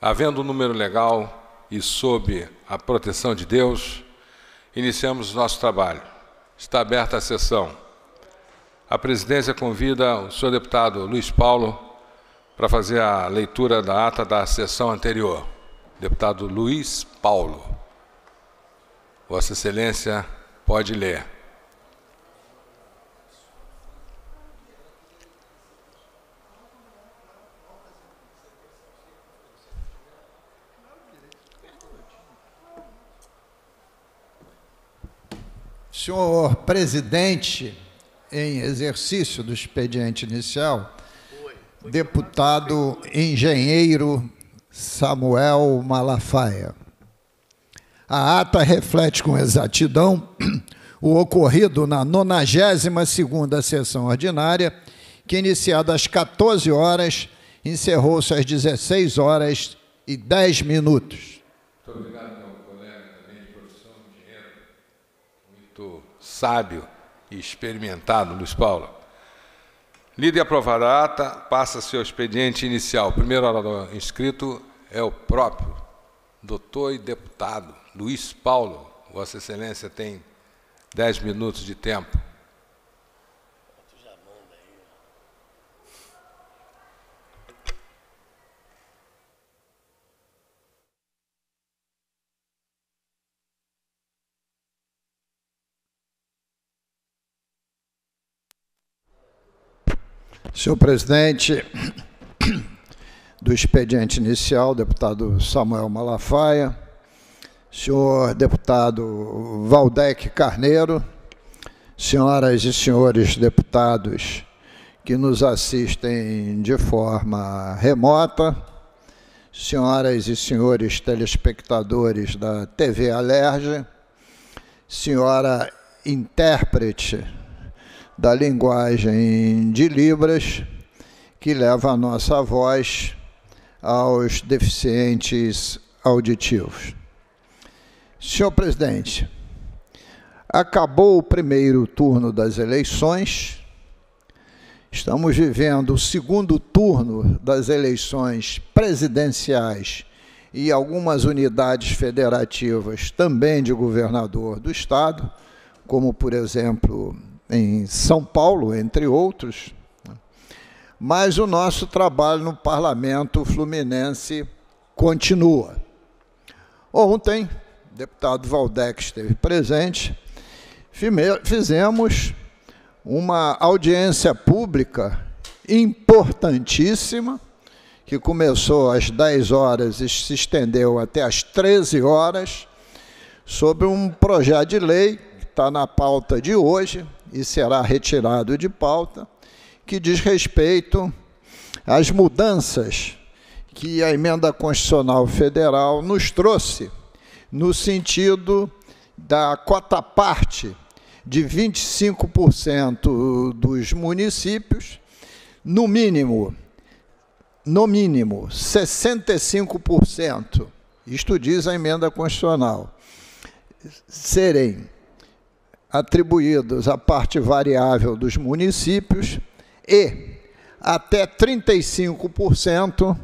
Havendo um número legal e sob a proteção de Deus, iniciamos nosso trabalho. Está aberta a sessão. A presidência convida o senhor deputado Luiz Paulo para fazer a leitura da ata da sessão anterior. Deputado Luiz Paulo. Vossa Excelência pode ler. senhor presidente em exercício do expediente inicial, deputado engenheiro Samuel Malafaia. A ata reflete com exatidão o ocorrido na 92ª sessão ordinária, que iniciada às 14 horas, encerrou-se às 16 horas e 10 minutos. Muito obrigado. muito sábio e experimentado, Luiz Paulo. Lida e aprovada a ata, passa seu expediente inicial. O primeiro orador inscrito é o próprio doutor e deputado Luiz Paulo. Vossa Excelência tem dez minutos de tempo. Senhor presidente do expediente inicial, deputado Samuel Malafaia, senhor deputado Valdec Carneiro, senhoras e senhores deputados que nos assistem de forma remota, senhoras e senhores telespectadores da TV Alerge, senhora intérprete da linguagem de Libras, que leva a nossa voz aos deficientes auditivos. Senhor presidente, acabou o primeiro turno das eleições. Estamos vivendo o segundo turno das eleições presidenciais e algumas unidades federativas também de governador do estado, como por exemplo em São Paulo, entre outros. Né? Mas o nosso trabalho no parlamento fluminense continua. Ontem, o deputado Valdex esteve presente, fizemos uma audiência pública importantíssima, que começou às 10 horas e se estendeu até às 13 horas, sobre um projeto de lei que está na pauta de hoje, e será retirado de pauta, que diz respeito às mudanças que a emenda constitucional federal nos trouxe no sentido da cota parte de 25% dos municípios, no mínimo, no mínimo 65%, isto diz a emenda constitucional, serem atribuídos à parte variável dos municípios e até 35%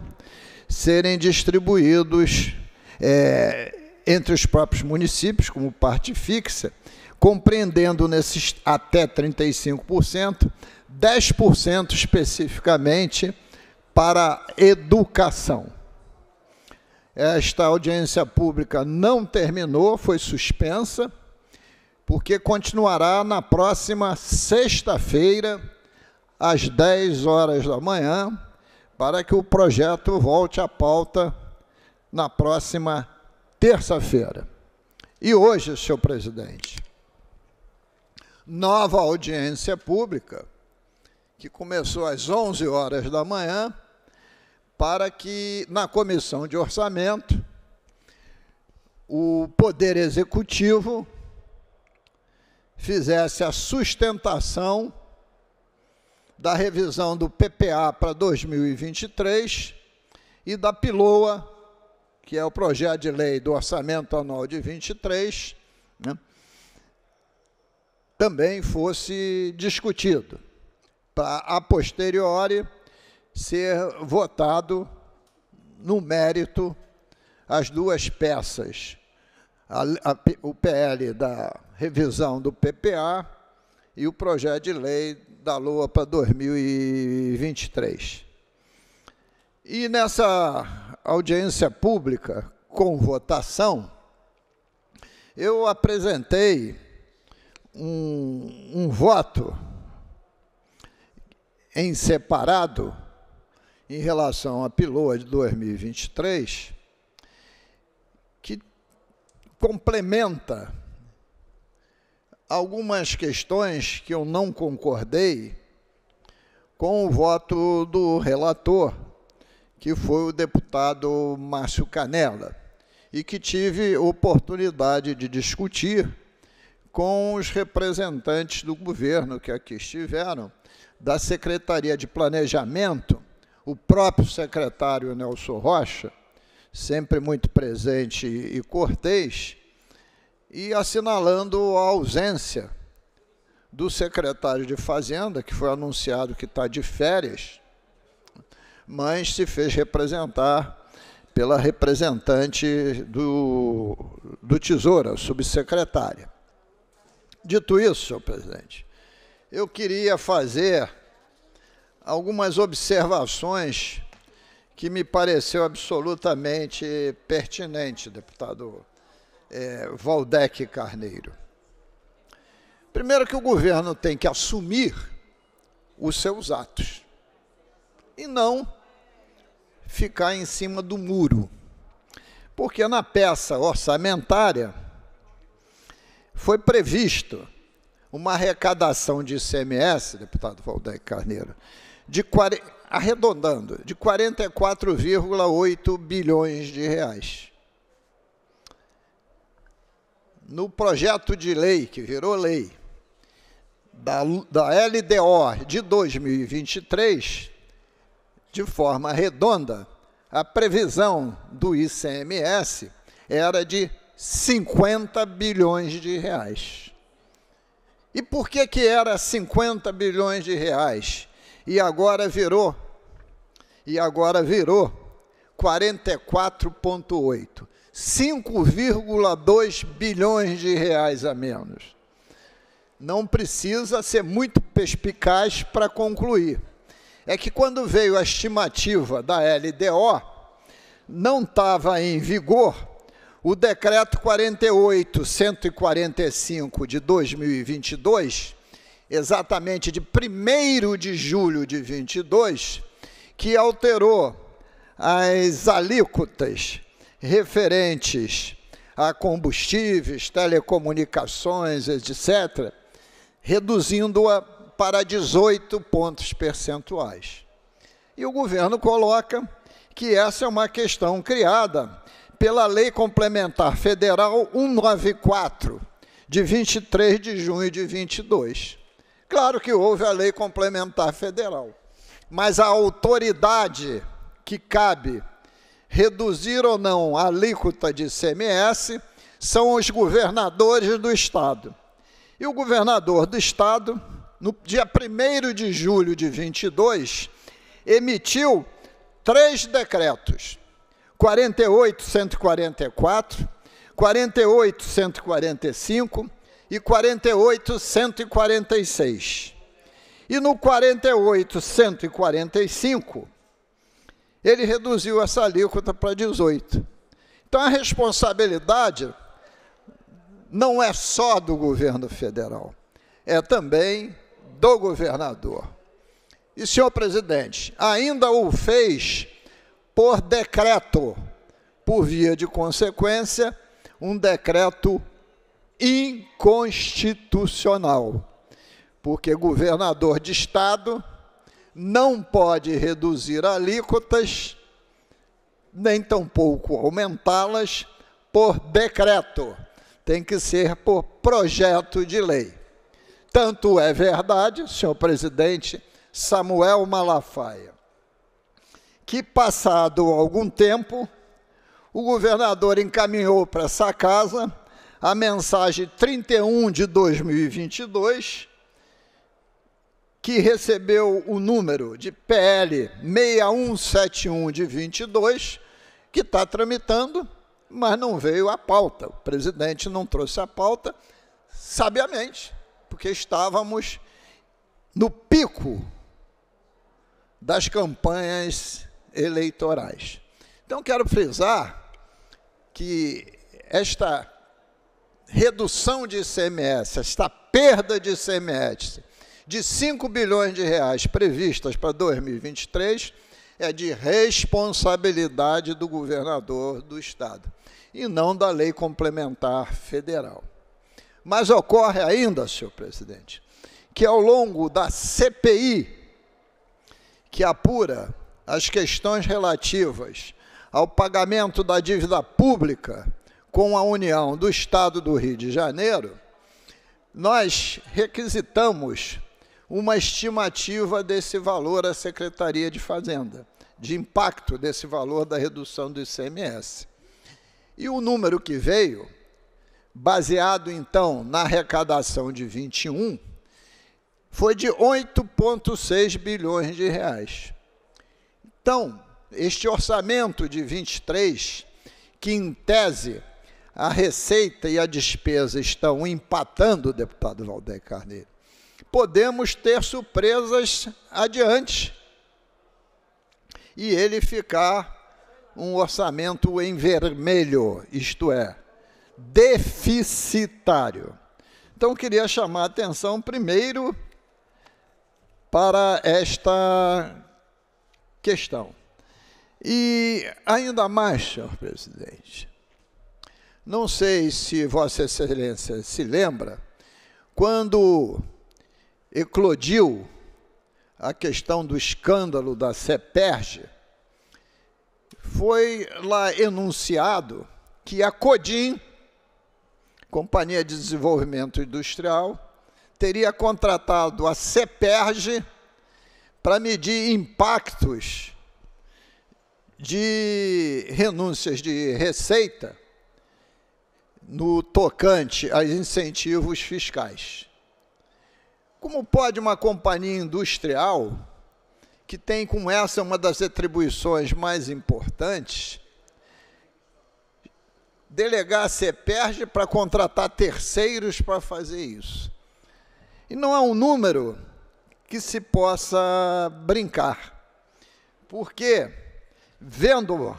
serem distribuídos é, entre os próprios municípios, como parte fixa, compreendendo nesses até 35%, 10% especificamente para educação. Esta audiência pública não terminou, foi suspensa porque continuará na próxima sexta-feira, às 10 horas da manhã, para que o projeto volte à pauta na próxima terça-feira. E hoje, senhor presidente, nova audiência pública, que começou às 11 horas da manhã, para que na comissão de orçamento o Poder Executivo fizesse a sustentação da revisão do PPA para 2023 e da PILOA, que é o projeto de lei do orçamento anual de 23, né, também fosse discutido, para a posteriori ser votado no mérito as duas peças, a, a, o PL da revisão do PPA e o projeto de lei da LOA para 2023. E nessa audiência pública, com votação, eu apresentei um, um voto em separado em relação à PILOA de 2023, que complementa algumas questões que eu não concordei com o voto do relator, que foi o deputado Márcio Canella, e que tive oportunidade de discutir com os representantes do governo que aqui estiveram, da Secretaria de Planejamento, o próprio secretário Nelson Rocha, sempre muito presente e cortês, e assinalando a ausência do secretário de Fazenda, que foi anunciado que está de férias, mas se fez representar pela representante do, do Tesouro, subsecretária. Dito isso, senhor presidente, eu queria fazer algumas observações que me pareceu absolutamente pertinente, deputado é, Valdec Carneiro. Primeiro que o governo tem que assumir os seus atos e não ficar em cima do muro. Porque na peça orçamentária foi previsto uma arrecadação de ICMS, deputado Valdec Carneiro, de arredondando, de 44,8 bilhões de reais no projeto de lei, que virou lei, da, da LDO de 2023, de forma redonda, a previsão do ICMS era de 50 bilhões de reais. E por que, que era 50 bilhões de reais? E agora virou, e agora virou 44,8. 5,2 bilhões de reais a menos. Não precisa ser muito perspicaz para concluir. É que quando veio a estimativa da LDO, não estava em vigor o decreto 48145 de 2022, exatamente de 1 de julho de 22, que alterou as alíquotas referentes a combustíveis, telecomunicações, etc., reduzindo-a para 18 pontos percentuais. E o governo coloca que essa é uma questão criada pela Lei Complementar Federal 194, de 23 de junho de 22. Claro que houve a Lei Complementar Federal, mas a autoridade que cabe reduzir ou não a alíquota de CMS são os governadores do Estado. E o governador do Estado, no dia 1 de julho de 22, emitiu três decretos: 48144, 48145 e 48146. E no 48145, ele reduziu essa alíquota para 18. Então a responsabilidade não é só do governo federal, é também do governador. E, senhor presidente, ainda o fez por decreto, por via de consequência, um decreto inconstitucional, porque governador de estado não pode reduzir alíquotas, nem tampouco aumentá-las por decreto. Tem que ser por projeto de lei. Tanto é verdade, senhor presidente Samuel Malafaia, que passado algum tempo, o governador encaminhou para essa casa a mensagem 31 de 2022, que recebeu o número de PL 6171 de 22, que está tramitando, mas não veio a pauta. O presidente não trouxe a pauta, sabiamente, porque estávamos no pico das campanhas eleitorais. Então, quero frisar que esta redução de ICMS, esta perda de ICMS, de 5 bilhões de reais previstas para 2023 é de responsabilidade do governador do estado e não da lei complementar federal. Mas ocorre ainda, senhor presidente, que ao longo da CPI que apura as questões relativas ao pagamento da dívida pública com a União do Estado do Rio de Janeiro, nós requisitamos uma estimativa desse valor à Secretaria de Fazenda, de impacto desse valor da redução do ICMS. E o número que veio, baseado então na arrecadação de 21, foi de 8,6 bilhões de reais. Então, este orçamento de 23, que em tese a receita e a despesa estão empatando, deputado Valdeir Carneiro, podemos ter surpresas adiante e ele ficar um orçamento em vermelho, isto é, deficitário. Então, queria chamar a atenção primeiro para esta questão. E ainda mais, senhor presidente, não sei se Vossa Excelência se lembra, quando eclodiu a questão do escândalo da Ceperge. foi lá enunciado que a CODIM, Companhia de Desenvolvimento Industrial, teria contratado a Ceperge para medir impactos de renúncias de receita no tocante a incentivos fiscais. Como pode uma companhia industrial, que tem com essa uma das atribuições mais importantes, delegar a CEPERG para contratar terceiros para fazer isso? E não há um número que se possa brincar, porque, vendo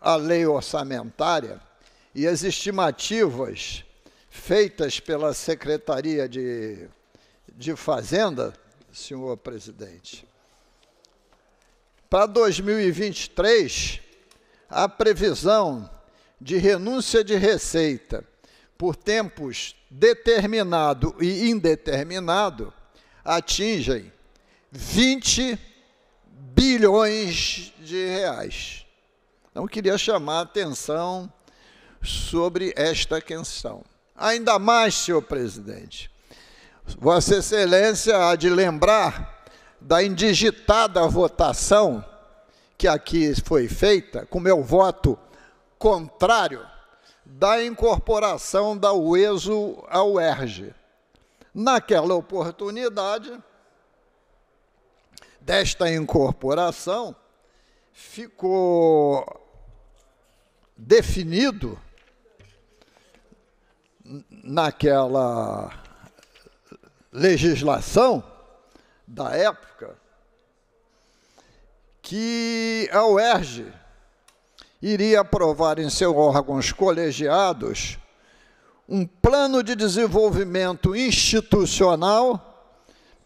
a lei orçamentária e as estimativas feitas pela Secretaria de de Fazenda, senhor presidente. Para 2023, a previsão de renúncia de receita por tempos determinado e indeterminado atingem 20 bilhões de reais. Então, queria chamar a atenção sobre esta questão. Ainda mais, senhor presidente, Vossa Excelência há de lembrar da indigitada votação que aqui foi feita, com meu voto contrário, da incorporação da UESO ao ERJ. Naquela oportunidade, desta incorporação, ficou definido naquela legislação da época que a UERJ iria aprovar em seus órgãos colegiados um plano de desenvolvimento institucional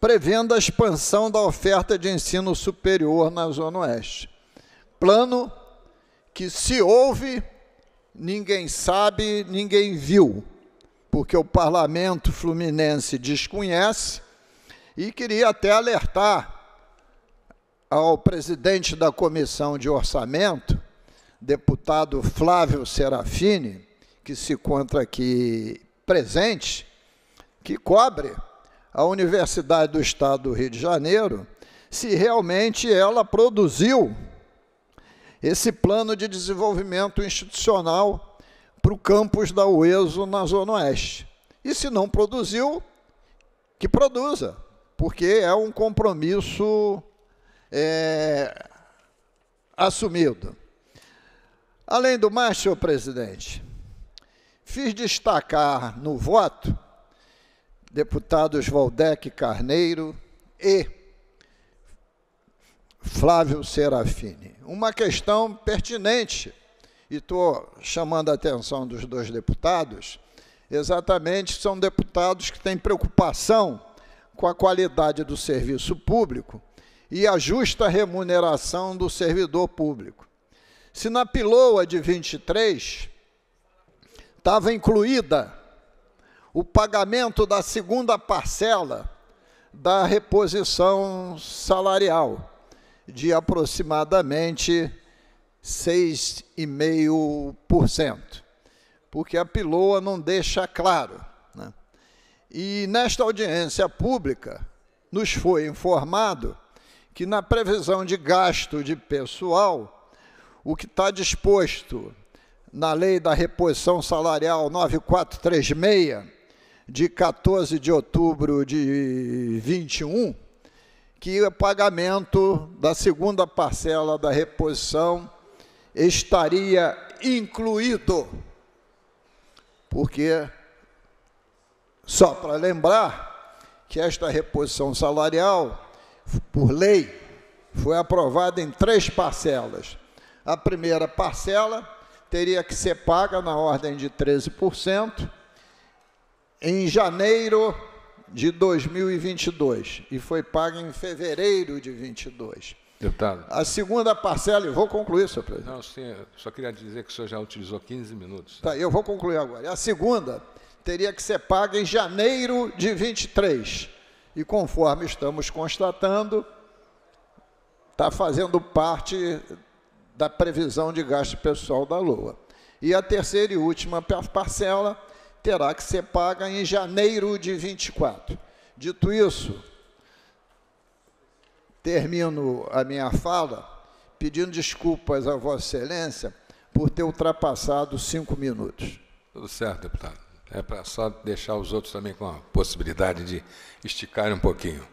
prevendo a expansão da oferta de ensino superior na Zona Oeste. Plano que, se houve, ninguém sabe, ninguém viu porque o parlamento fluminense desconhece, e queria até alertar ao presidente da comissão de orçamento, deputado Flávio Serafini, que se encontra aqui presente, que cobre a Universidade do Estado do Rio de Janeiro, se realmente ela produziu esse plano de desenvolvimento institucional para o campus da UESO na Zona Oeste. E se não produziu, que produza, porque é um compromisso é, assumido. Além do mais, senhor presidente, fiz destacar no voto deputados Valdec Carneiro e Flávio Serafini. Uma questão pertinente e estou chamando a atenção dos dois deputados, exatamente são deputados que têm preocupação com a qualidade do serviço público e a justa remuneração do servidor público. Se na piloa de 23 estava incluída o pagamento da segunda parcela da reposição salarial, de aproximadamente 6,5%, porque a piloa não deixa claro. Né? E nesta audiência pública, nos foi informado que, na previsão de gasto de pessoal, o que está disposto na Lei da Reposição Salarial 9436, de 14 de outubro de 21, que é o pagamento da segunda parcela da reposição estaria incluído. Porque, só para lembrar, que esta reposição salarial, por lei, foi aprovada em três parcelas. A primeira parcela teria que ser paga na ordem de 13% em janeiro de 2022 e foi paga em fevereiro de 22. Deputado. A segunda parcela, e vou concluir, senhor presidente. Não, sim, só queria dizer que o senhor já utilizou 15 minutos. Tá, eu vou concluir agora. A segunda teria que ser paga em janeiro de 23. E conforme estamos constatando, está fazendo parte da previsão de gasto pessoal da LOA. E a terceira e última parcela terá que ser paga em janeiro de 24. Dito isso, Termino a minha fala pedindo desculpas a Vossa Excelência por ter ultrapassado cinco minutos. Tudo certo, deputado. É para só deixar os outros também com a possibilidade de esticar um pouquinho.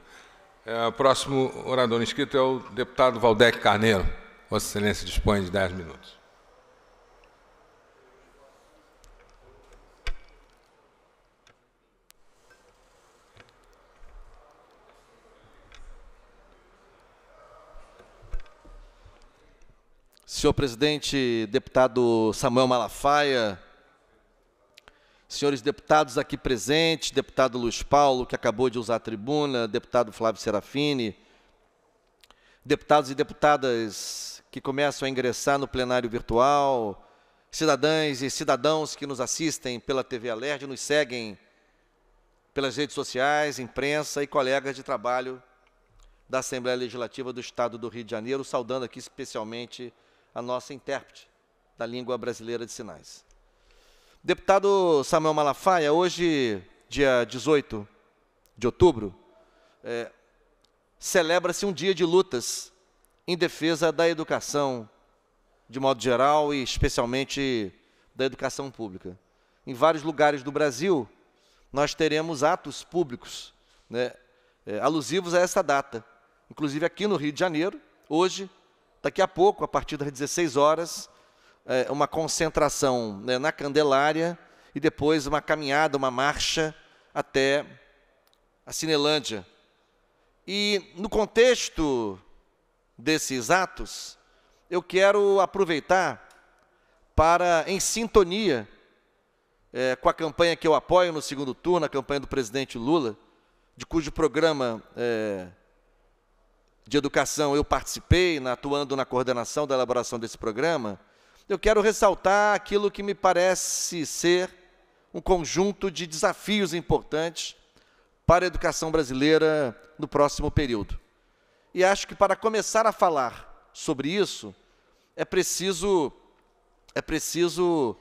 É, o próximo orador inscrito é o deputado Valdec Carneiro. Vossa Excelência dispõe de dez minutos. Senhor presidente, deputado Samuel Malafaia, senhores deputados aqui presentes, deputado Luiz Paulo, que acabou de usar a tribuna, deputado Flávio Serafini, deputados e deputadas que começam a ingressar no plenário virtual, cidadãs e cidadãos que nos assistem pela TV Alerj, nos seguem pelas redes sociais, imprensa e colegas de trabalho da Assembleia Legislativa do Estado do Rio de Janeiro, saudando aqui especialmente a nossa intérprete da língua brasileira de sinais. Deputado Samuel Malafaia, hoje, dia 18 de outubro, é, celebra-se um dia de lutas em defesa da educação, de modo geral e especialmente da educação pública. Em vários lugares do Brasil, nós teremos atos públicos né, é, alusivos a essa data. Inclusive aqui no Rio de Janeiro, hoje, daqui a pouco, a partir das 16 horas, é, uma concentração né, na Candelária e depois uma caminhada, uma marcha até a Cinelândia. E no contexto desses atos, eu quero aproveitar para, em sintonia é, com a campanha que eu apoio no segundo turno, a campanha do presidente Lula, de cujo programa é, de Educação eu participei, atuando na coordenação da elaboração desse programa, eu quero ressaltar aquilo que me parece ser um conjunto de desafios importantes para a educação brasileira no próximo período. E acho que para começar a falar sobre isso, é preciso é preciso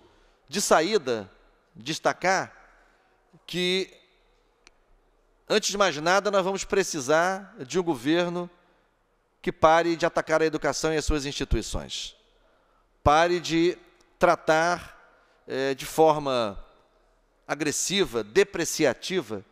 de saída destacar que antes de mais nada nós vamos precisar de um governo que pare de atacar a educação e as suas instituições. Pare de tratar é, de forma agressiva, depreciativa,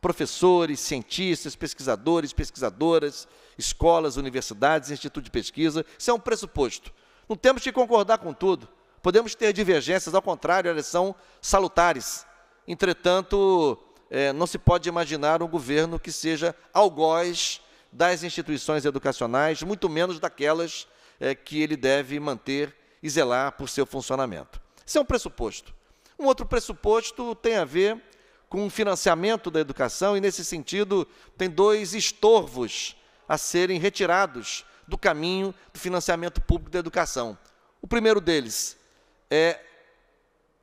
professores, cientistas, pesquisadores, pesquisadoras, escolas, universidades, instituto de pesquisa. Isso é um pressuposto. Não temos que concordar com tudo. Podemos ter divergências, ao contrário, elas são salutares. Entretanto, é, não se pode imaginar um governo que seja algoz das instituições educacionais, muito menos daquelas é, que ele deve manter e zelar por seu funcionamento. Isso é um pressuposto. Um outro pressuposto tem a ver com o financiamento da educação, e nesse sentido, tem dois estorvos a serem retirados do caminho do financiamento público da educação. O primeiro deles é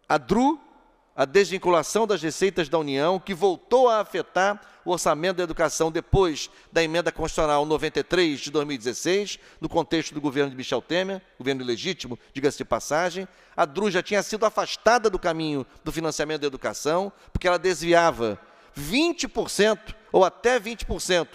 a DRU, a desvinculação das receitas da União, que voltou a afetar o orçamento da educação depois da emenda constitucional 93 de 2016, no contexto do governo de Michel Temer, governo legítimo, diga-se de passagem. A DRU já tinha sido afastada do caminho do financiamento da educação, porque ela desviava 20% ou até 20%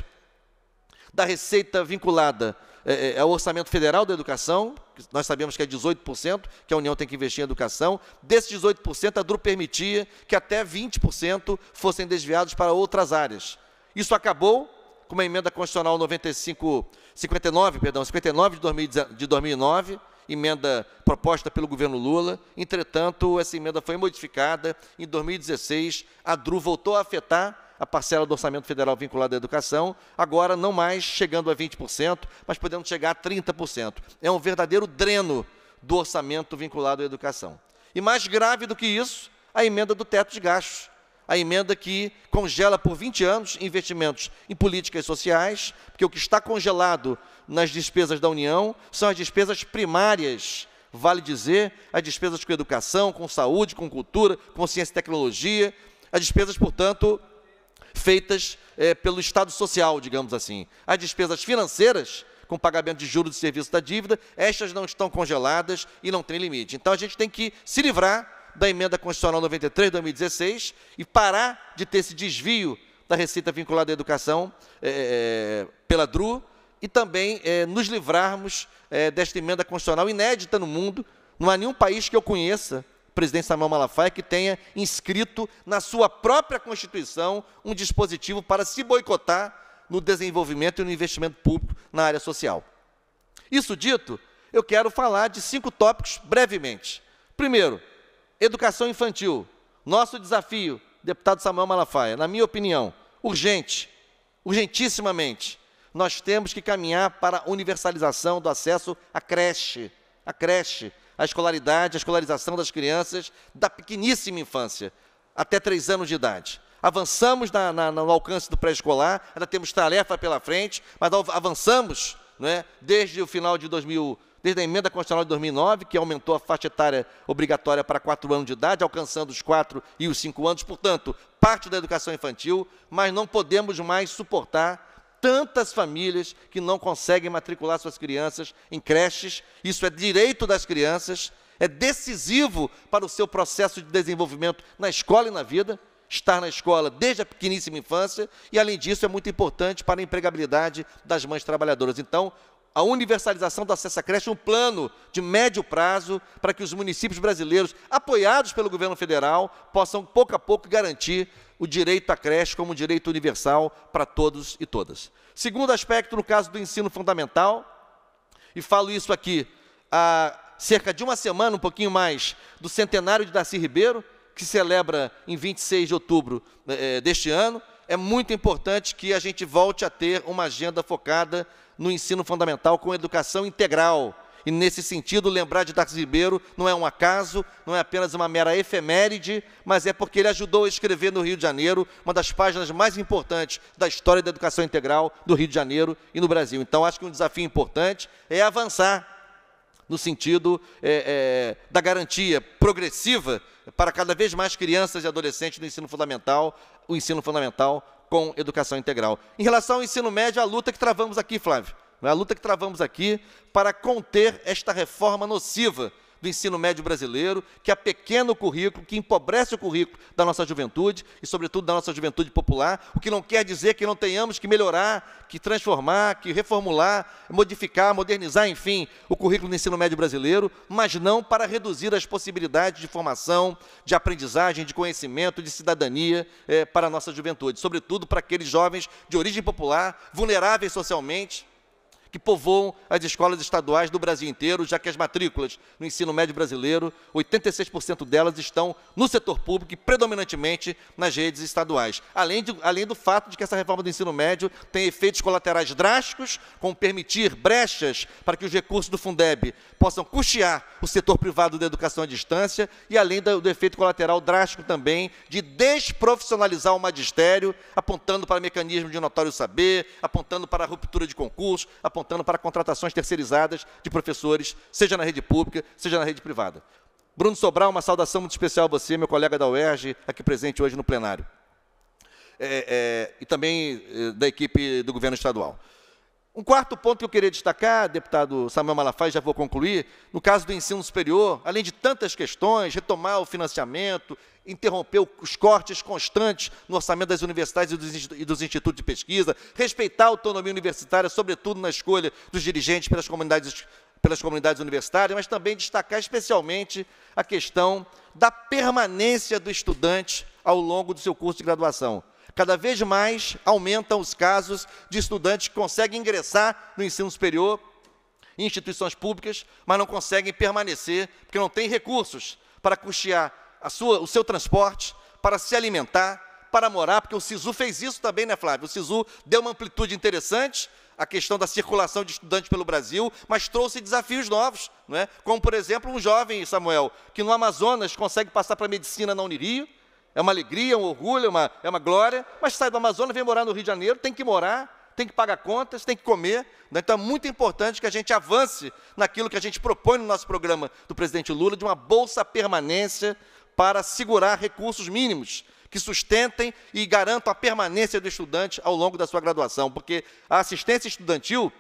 da receita vinculada é, ao orçamento federal da educação nós sabemos que é 18% que a União tem que investir em educação. Desses 18%, a DRU permitia que até 20% fossem desviados para outras áreas. Isso acabou com uma emenda constitucional 95, 59, perdão, 59 de 2009, emenda proposta pelo governo Lula. Entretanto, essa emenda foi modificada. Em 2016, a DRU voltou a afetar a parcela do orçamento federal vinculada à educação, agora não mais chegando a 20%, mas podendo chegar a 30%. É um verdadeiro dreno do orçamento vinculado à educação. E mais grave do que isso, a emenda do teto de gastos. A emenda que congela por 20 anos investimentos em políticas sociais, porque o que está congelado nas despesas da União são as despesas primárias vale dizer, as despesas com educação, com saúde, com cultura, com ciência e tecnologia, as despesas, portanto, feitas é, pelo Estado Social, digamos assim. As despesas financeiras, com pagamento de juros de serviço da dívida, estas não estão congeladas e não têm limite. Então a gente tem que se livrar da emenda constitucional 93 de 2016 e parar de ter esse desvio da receita vinculada à educação é, pela DRU e também é, nos livrarmos é, desta emenda constitucional inédita no mundo. Não há nenhum país que eu conheça presidente Samuel Malafaia que tenha inscrito na sua própria Constituição um dispositivo para se boicotar no desenvolvimento e no investimento público na área social. Isso dito, eu quero falar de cinco tópicos brevemente. Primeiro, educação infantil. Nosso desafio, deputado Samuel Malafaia, na minha opinião, urgente, urgentissimamente, nós temos que caminhar para a universalização do acesso à creche, à creche, a escolaridade, a escolarização das crianças da pequeníssima infância, até três anos de idade. Avançamos na, na, no alcance do pré-escolar, ainda temos tarefa pela frente, mas avançamos né, desde o final de 2000, desde a emenda constitucional de 2009, que aumentou a faixa etária obrigatória para quatro anos de idade, alcançando os quatro e os cinco anos, portanto, parte da educação infantil, mas não podemos mais suportar tantas famílias que não conseguem matricular suas crianças em creches. Isso é direito das crianças, é decisivo para o seu processo de desenvolvimento na escola e na vida. Estar na escola desde a pequeníssima infância e, além disso, é muito importante para a empregabilidade das mães trabalhadoras. Então, a universalização do acesso à creche, um plano de médio prazo para que os municípios brasileiros, apoiados pelo governo federal, possam pouco a pouco garantir o direito à creche como direito universal para todos e todas. Segundo aspecto, no caso do ensino fundamental, e falo isso aqui há cerca de uma semana, um pouquinho mais, do centenário de Darcy Ribeiro, que celebra em 26 de outubro é, deste ano, é muito importante que a gente volte a ter uma agenda focada no ensino fundamental com educação integral e nesse sentido, lembrar de Darcy Ribeiro não é um acaso, não é apenas uma mera efeméride, mas é porque ele ajudou a escrever no Rio de Janeiro uma das páginas mais importantes da história da educação integral do Rio de Janeiro e no Brasil. Então, acho que um desafio importante é avançar no sentido é, é, da garantia progressiva para cada vez mais crianças e adolescentes no ensino fundamental, o ensino fundamental com educação integral. Em relação ao ensino médio, a luta que travamos aqui, Flávio, é a luta que travamos aqui para conter esta reforma nociva do ensino médio brasileiro, que apequena é o currículo, que empobrece o currículo da nossa juventude e, sobretudo, da nossa juventude popular, o que não quer dizer que não tenhamos que melhorar, que transformar, que reformular, modificar, modernizar, enfim, o currículo do ensino médio brasileiro, mas não para reduzir as possibilidades de formação, de aprendizagem, de conhecimento, de cidadania é, para a nossa juventude, sobretudo para aqueles jovens de origem popular, vulneráveis socialmente que povoam as escolas estaduais do Brasil inteiro, já que as matrículas no ensino médio brasileiro, 86% delas estão no setor público e predominantemente nas redes estaduais. Além, de, além do fato de que essa reforma do ensino médio tem efeitos colaterais drásticos, como permitir brechas para que os recursos do Fundeb possam custear o setor privado da educação à distância e além do, do efeito colateral drástico também de desprofissionalizar o magistério, apontando para mecanismos de notório saber, apontando para a ruptura de concursos, apontando apontando para contratações terceirizadas de professores, seja na rede pública, seja na rede privada. Bruno Sobral, uma saudação muito especial a você, meu colega da UERJ, aqui presente hoje no plenário. É, é, e também é, da equipe do governo estadual. Um quarto ponto que eu queria destacar, deputado Samuel Malafaia, já vou concluir, no caso do ensino superior, além de tantas questões, retomar o financiamento, interromper os cortes constantes no orçamento das universidades e dos institutos de pesquisa, respeitar a autonomia universitária, sobretudo na escolha dos dirigentes pelas comunidades, pelas comunidades universitárias, mas também destacar especialmente a questão da permanência do estudante ao longo do seu curso de graduação. Cada vez mais aumentam os casos de estudantes que conseguem ingressar no ensino superior em instituições públicas, mas não conseguem permanecer porque não têm recursos para custear sua, o seu transporte, para se alimentar, para morar, porque o SISU fez isso também, né, Flávio? O SISU deu uma amplitude interessante a questão da circulação de estudantes pelo Brasil, mas trouxe desafios novos, não é? como, por exemplo, um jovem, Samuel, que no Amazonas consegue passar para a medicina na Unirio, é uma alegria, um orgulho, é uma, é uma glória, mas sai do Amazonas, vem morar no Rio de Janeiro, tem que morar, tem que pagar contas, tem que comer. Né? Então é muito importante que a gente avance naquilo que a gente propõe no nosso programa do presidente Lula, de uma bolsa permanência para assegurar recursos mínimos que sustentem e garantam a permanência do estudante ao longo da sua graduação, porque a assistência estudantil,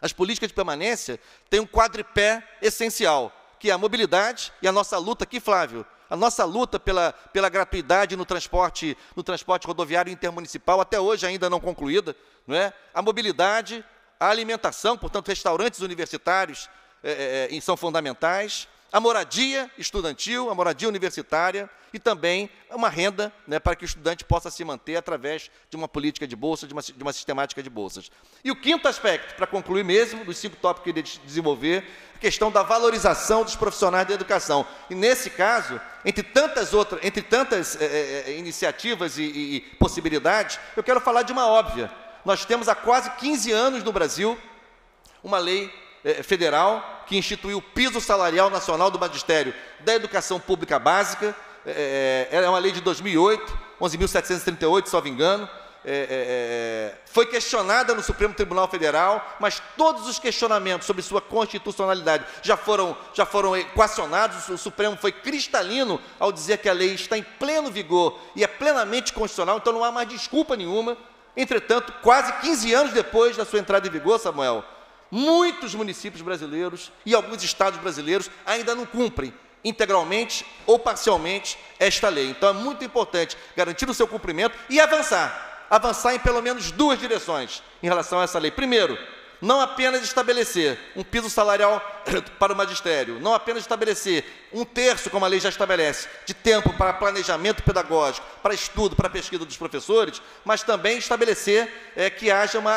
as políticas de permanência, têm um quadripé essencial, que é a mobilidade e a nossa luta aqui, Flávio, a nossa luta pela, pela gratuidade no transporte, no transporte rodoviário intermunicipal, até hoje ainda não concluída, não é? a mobilidade, a alimentação, portanto, restaurantes universitários é, é, são fundamentais, a moradia estudantil, a moradia universitária e também uma renda né, para que o estudante possa se manter através de uma política de bolsa, de uma, de uma sistemática de bolsas. E o quinto aspecto, para concluir mesmo, dos cinco tópicos que eu queria desenvolver, a questão da valorização dos profissionais da educação. E nesse caso, entre tantas outras, entre tantas é, é, iniciativas e, e, e possibilidades, eu quero falar de uma óbvia. Nós temos há quase 15 anos no Brasil uma lei é, federal que instituiu o piso salarial nacional do magistério da educação pública básica, é, é, é, é uma lei de 2008, 11.738, se não me engano, é, é, é, foi questionada no Supremo Tribunal Federal, mas todos os questionamentos sobre sua constitucionalidade já foram, já foram equacionados. O Supremo foi cristalino ao dizer que a lei está em pleno vigor e é plenamente constitucional, então não há mais desculpa nenhuma. Entretanto, quase 15 anos depois da sua entrada em vigor, Samuel, Muitos municípios brasileiros e alguns estados brasileiros ainda não cumprem integralmente ou parcialmente esta lei. Então é muito importante garantir o seu cumprimento e avançar. Avançar em pelo menos duas direções em relação a essa lei. Primeiro, não apenas estabelecer um piso salarial para o magistério, não apenas estabelecer um terço, como a lei já estabelece, de tempo para planejamento pedagógico, para estudo, para pesquisa dos professores, mas também estabelecer é, que haja uma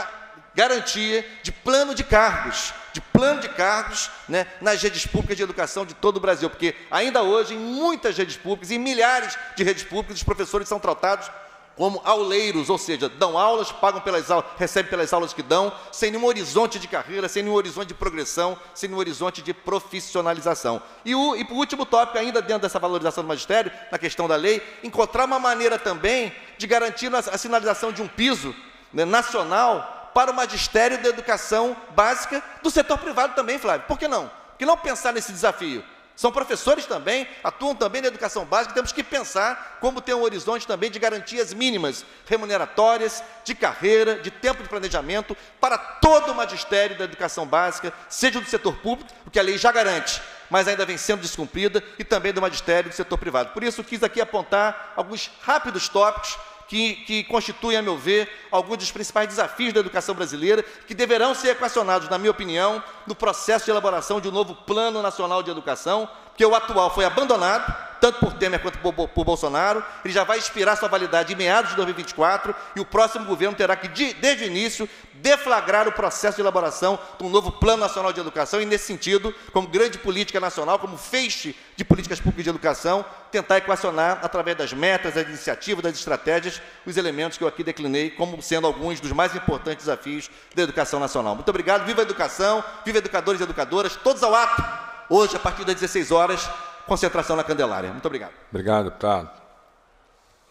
garantia de plano de cargos, de plano de cargos né, nas redes públicas de educação de todo o Brasil, porque ainda hoje, em muitas redes públicas, em milhares de redes públicas, os professores são tratados como auleiros, ou seja, dão aulas, pagam pelas aulas, recebem pelas aulas que dão, sem nenhum horizonte de carreira, sem nenhum horizonte de progressão, sem nenhum horizonte de profissionalização. E o, e o último tópico, ainda dentro dessa valorização do magistério, na questão da lei, encontrar uma maneira também de garantir a sinalização de um piso né, nacional para o magistério da educação básica do setor privado também, Flávio. Por que não? Por que não pensar nesse desafio? São professores também, atuam também na educação básica, temos que pensar como ter um horizonte também de garantias mínimas, remuneratórias, de carreira, de tempo de planejamento, para todo o magistério da educação básica, seja do setor público, o que a lei já garante, mas ainda vem sendo descumprida, e também do magistério do setor privado. Por isso, quis aqui apontar alguns rápidos tópicos que, que constituem, a meu ver, alguns dos principais desafios da educação brasileira, que deverão ser equacionados, na minha opinião, no processo de elaboração de um novo Plano Nacional de Educação, porque é o atual foi abandonado tanto por Temer quanto por, por Bolsonaro, ele já vai expirar sua validade em meados de 2024 e o próximo governo terá que, de, desde o início, deflagrar o processo de elaboração de um novo Plano Nacional de Educação e, nesse sentido, como grande política nacional, como feixe de políticas públicas de educação, tentar equacionar, através das metas, das iniciativas, das estratégias, os elementos que eu aqui declinei como sendo alguns dos mais importantes desafios da educação nacional. Muito obrigado, viva a educação, viva educadores e educadoras, todos ao ato! Hoje, a partir das 16 horas, concentração na Candelária. Muito obrigado. Obrigado, deputado tá.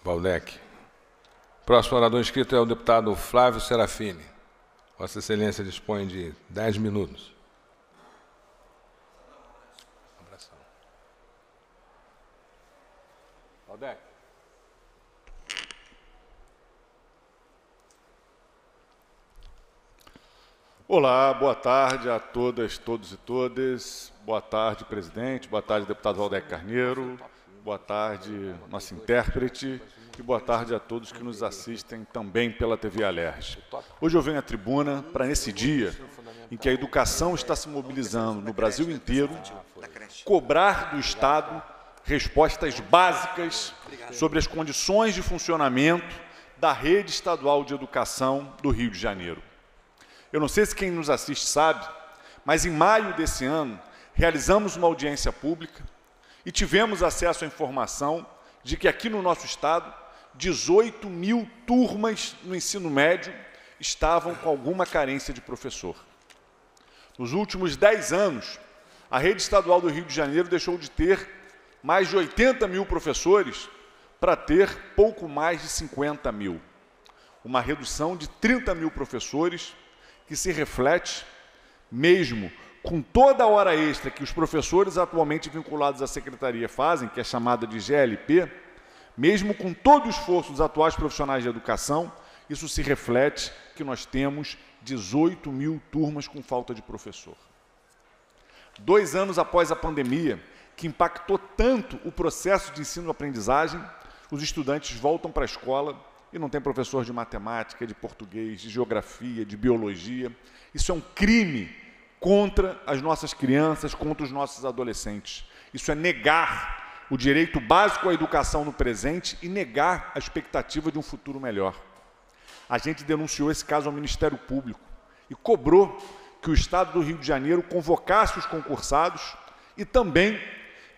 Valdec. Próximo orador inscrito é o deputado Flávio Serafini. Vossa Excelência dispõe de 10 minutos. Valdec. Olá, boa tarde a todas, todos e todas. Boa tarde, presidente. Boa tarde, deputado Valdeque Carneiro. Boa tarde, nosso intérprete. E boa tarde a todos que nos assistem também pela TV Alerj. Hoje eu venho à tribuna para, nesse dia em que a educação está se mobilizando no Brasil inteiro, cobrar do Estado respostas básicas sobre as condições de funcionamento da rede estadual de educação do Rio de Janeiro. Eu não sei se quem nos assiste sabe, mas em maio desse ano, realizamos uma audiência pública e tivemos acesso à informação de que aqui no nosso estado, 18 mil turmas no ensino médio estavam com alguma carência de professor. Nos últimos 10 anos, a rede estadual do Rio de Janeiro deixou de ter mais de 80 mil professores para ter pouco mais de 50 mil. Uma redução de 30 mil professores que se reflete mesmo com toda a hora extra que os professores atualmente vinculados à secretaria fazem, que é chamada de GLP, mesmo com todo o esforço dos atuais profissionais de educação, isso se reflete que nós temos 18 mil turmas com falta de professor. Dois anos após a pandemia, que impactou tanto o processo de ensino-aprendizagem, os estudantes voltam para a escola e não tem professor de matemática, de português, de geografia, de biologia. Isso é um crime contra as nossas crianças, contra os nossos adolescentes. Isso é negar o direito básico à educação no presente e negar a expectativa de um futuro melhor. A gente denunciou esse caso ao Ministério Público e cobrou que o Estado do Rio de Janeiro convocasse os concursados e também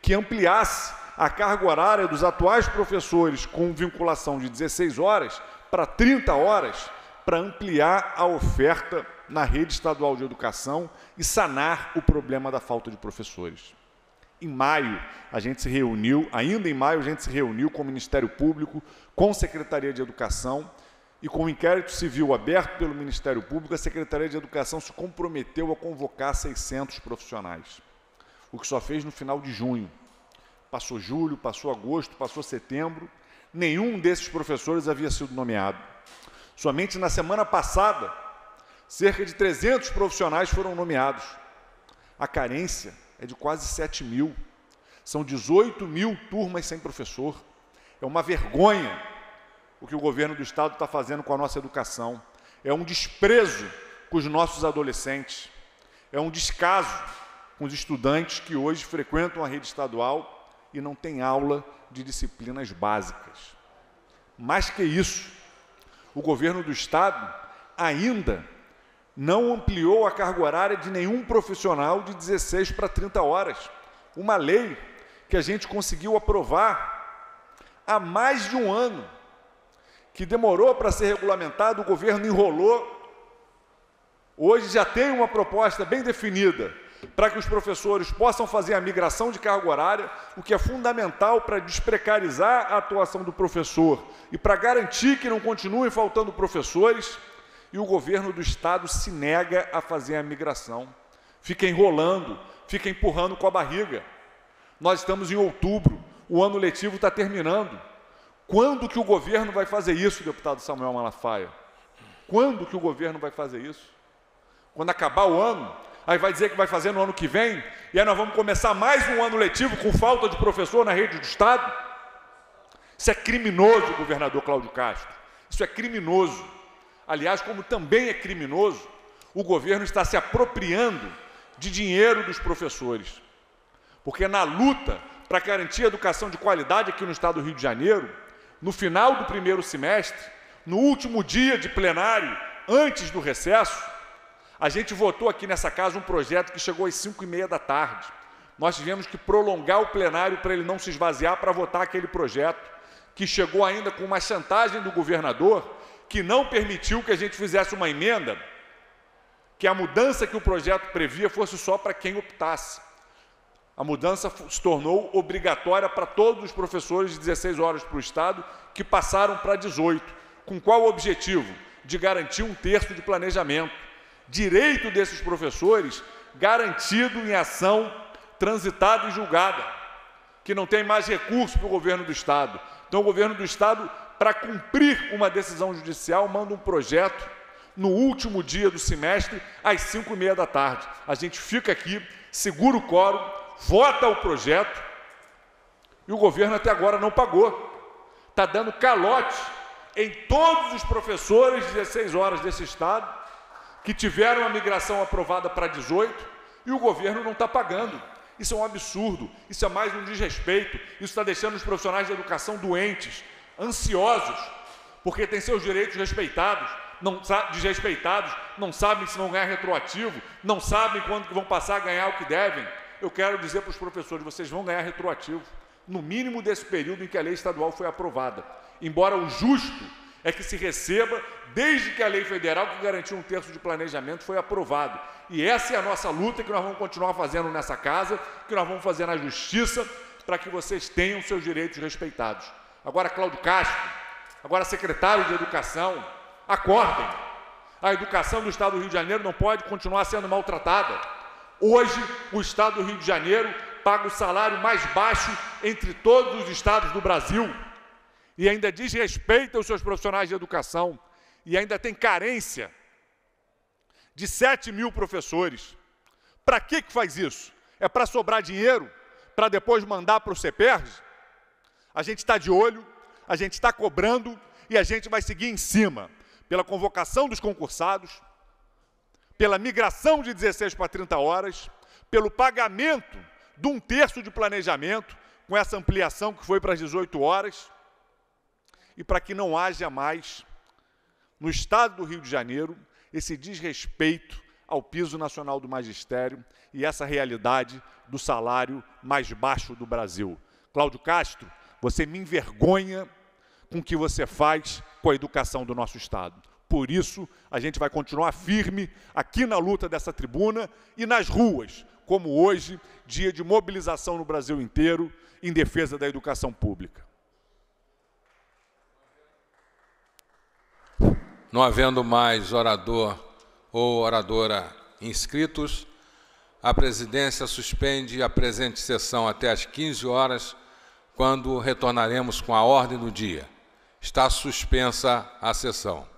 que ampliasse a carga horária dos atuais professores com vinculação de 16 horas para 30 horas para ampliar a oferta na rede estadual de educação e sanar o problema da falta de professores. Em maio, a gente se reuniu, ainda em maio, a gente se reuniu com o Ministério Público, com a Secretaria de Educação e com o inquérito civil aberto pelo Ministério Público, a Secretaria de Educação se comprometeu a convocar 600 profissionais, o que só fez no final de junho. Passou julho, passou agosto, passou setembro, nenhum desses professores havia sido nomeado. Somente na semana passada, Cerca de 300 profissionais foram nomeados. A carência é de quase 7 mil. São 18 mil turmas sem professor. É uma vergonha o que o governo do Estado está fazendo com a nossa educação. É um desprezo com os nossos adolescentes. É um descaso com os estudantes que hoje frequentam a rede estadual e não têm aula de disciplinas básicas. Mais que isso, o governo do Estado ainda não ampliou a carga horária de nenhum profissional de 16 para 30 horas. Uma lei que a gente conseguiu aprovar há mais de um ano, que demorou para ser regulamentado, o governo enrolou. Hoje já tem uma proposta bem definida para que os professores possam fazer a migração de carga horária, o que é fundamental para desprecarizar a atuação do professor e para garantir que não continuem faltando professores e o governo do estado se nega a fazer a migração. Fica enrolando, fica empurrando com a barriga. Nós estamos em outubro, o ano letivo está terminando. Quando que o governo vai fazer isso, deputado Samuel Malafaia? Quando que o governo vai fazer isso? Quando acabar o ano, aí vai dizer que vai fazer no ano que vem, e aí nós vamos começar mais um ano letivo com falta de professor na rede do Estado? Isso é criminoso, governador Cláudio Castro. Isso é criminoso aliás, como também é criminoso, o governo está se apropriando de dinheiro dos professores. Porque na luta para garantir a educação de qualidade aqui no estado do Rio de Janeiro, no final do primeiro semestre, no último dia de plenário, antes do recesso, a gente votou aqui nessa casa um projeto que chegou às 5 e meia da tarde. Nós tivemos que prolongar o plenário para ele não se esvaziar para votar aquele projeto, que chegou ainda com uma chantagem do governador que não permitiu que a gente fizesse uma emenda que a mudança que o projeto previa fosse só para quem optasse. A mudança se tornou obrigatória para todos os professores de 16 horas para o Estado, que passaram para 18. Com qual objetivo? De garantir um terço de planejamento. Direito desses professores garantido em ação transitada e julgada, que não tem mais recurso para o governo do Estado. Então, o governo do Estado para cumprir uma decisão judicial, manda um projeto no último dia do semestre, às 5 e meia da tarde. A gente fica aqui, segura o quórum, vota o projeto, e o governo até agora não pagou. Está dando calote em todos os professores 16 horas desse Estado, que tiveram a migração aprovada para 18, e o governo não está pagando. Isso é um absurdo, isso é mais um desrespeito, isso está deixando os profissionais da educação doentes, ansiosos, porque têm seus direitos respeitados, não desrespeitados, não sabem se vão ganhar retroativo, não sabem quando que vão passar a ganhar o que devem. Eu quero dizer para os professores, vocês vão ganhar retroativo, no mínimo desse período em que a lei estadual foi aprovada. Embora o justo é que se receba desde que a lei federal que garantiu um terço de planejamento foi aprovado. E essa é a nossa luta que nós vamos continuar fazendo nessa casa, que nós vamos fazer na justiça, para que vocês tenham seus direitos respeitados agora Cláudio Castro, agora secretário de Educação, acordem. A educação do Estado do Rio de Janeiro não pode continuar sendo maltratada. Hoje, o Estado do Rio de Janeiro paga o salário mais baixo entre todos os estados do Brasil e ainda desrespeita os seus profissionais de educação e ainda tem carência de 7 mil professores. Para que, que faz isso? É para sobrar dinheiro? Para depois mandar para o CEPERS? A gente está de olho, a gente está cobrando e a gente vai seguir em cima pela convocação dos concursados, pela migração de 16 para 30 horas, pelo pagamento de um terço de planejamento, com essa ampliação que foi para as 18 horas, e para que não haja mais, no estado do Rio de Janeiro, esse desrespeito ao piso nacional do magistério e essa realidade do salário mais baixo do Brasil. Cláudio Castro você me envergonha com o que você faz com a educação do nosso Estado. Por isso, a gente vai continuar firme aqui na luta dessa tribuna e nas ruas, como hoje, dia de mobilização no Brasil inteiro em defesa da educação pública. Não havendo mais orador ou oradora inscritos, a presidência suspende a presente sessão até às 15 horas quando retornaremos com a ordem do dia. Está suspensa a sessão.